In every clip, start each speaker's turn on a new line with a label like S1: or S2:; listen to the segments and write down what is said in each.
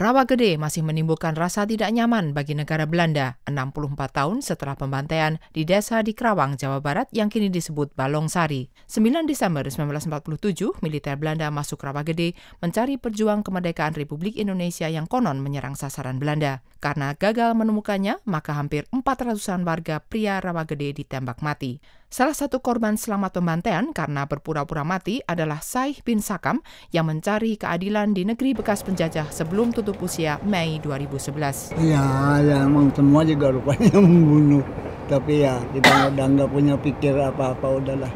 S1: Rawa Gede masih menimbulkan rasa tidak nyaman bagi negara Belanda 64 tahun setelah pembantaian di desa di Kerawang, Jawa Barat yang kini disebut Balongsari. 9 Desember 1947, militer Belanda masuk Rawa Gede mencari perjuang kemerdekaan Republik Indonesia yang konon menyerang sasaran Belanda. Karena gagal menemukannya, maka hampir 400-an warga pria Rawa Gede ditembak mati. Salah satu korban selamat pembantaian karena berpura-pura mati adalah Saih bin Sakam yang mencari keadilan di negeri bekas penjajah sebelum tutup usia Mei 2011. Ya,
S2: ya emang semua juga rupanya membunuh. Tapi ya kita udah nggak punya pikir apa-apa udahlah.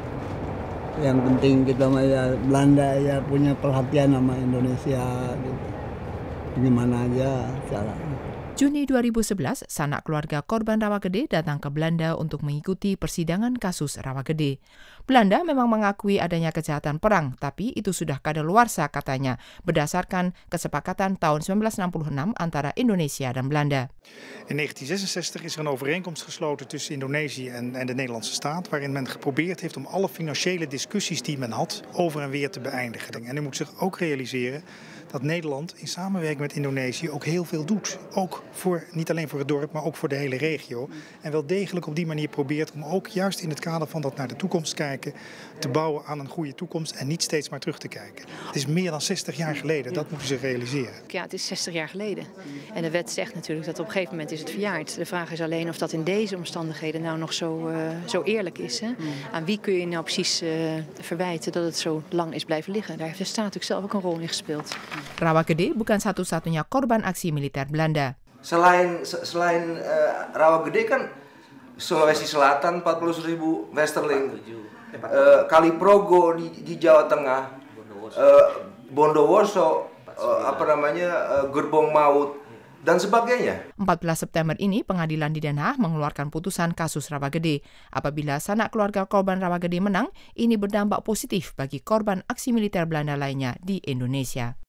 S2: Yang penting kita ya Belanda ya punya perhatian sama Indonesia gitu. Gimana aja caranya.
S1: Juni 2011, sanak keluarga korban Rawa Gede datang ke Belanda untuk mengikuti persidangan kasus Rawa Gede. Belanda memang mengakui adanya kejahatan perang, tapi itu sudah kadaluarsa katanya, berdasarkan kesepakatan tahun 1966 antara Indonesia dan Belanda.
S3: In 1966 is er een overeenkomst gesloten tussen Indonesië en, en de Nederlandse staat, waarin men geprobeerd heeft om alle financiële discussies die men had over en weer te beëindigen. En u moet zich ook realiseren dat Nederland in samenwerking met Indonesië ook heel veel doet. Ook voor, niet alleen voor het dorp, maar ook voor de hele regio. En wel degelijk op die manier probeert om ook juist in het kader van dat naar de toekomst kijken, te bouwen aan een goede toekomst en niet steeds maar terug te kijken. Het is meer dan 60 jaar geleden, dat moeten ze realiseren. Ja, het is 60 jaar geleden. En de wet zegt natuurlijk dat op een gegeven moment is het verjaard. De vraag is alleen of dat in deze omstandigheden nou nog zo, eh, zo eerlijk is. Hè? Mm. Aan wie kun je nou precies eh, verwijten dat het zo lang is blijven liggen? Daar heeft de staat natuurlijk zelf ook een rol in gespeeld.
S1: Rawa Gede bukan satu-satunya korban aksi militer Belanda.
S2: Selain selain uh, Rawa Gede kan Sulawesi Selatan 40.000 ribu Westerling, uh, Kaliprogo di, di Jawa Tengah, uh, Bondowoso, uh, apa namanya uh, Gerbong Maut, dan sebagainya.
S1: 14 September ini pengadilan di Den Haag mengeluarkan putusan kasus Rawa Gede. Apabila sanak keluarga korban Rawa Gede menang, ini berdampak positif bagi korban aksi militer Belanda lainnya di Indonesia.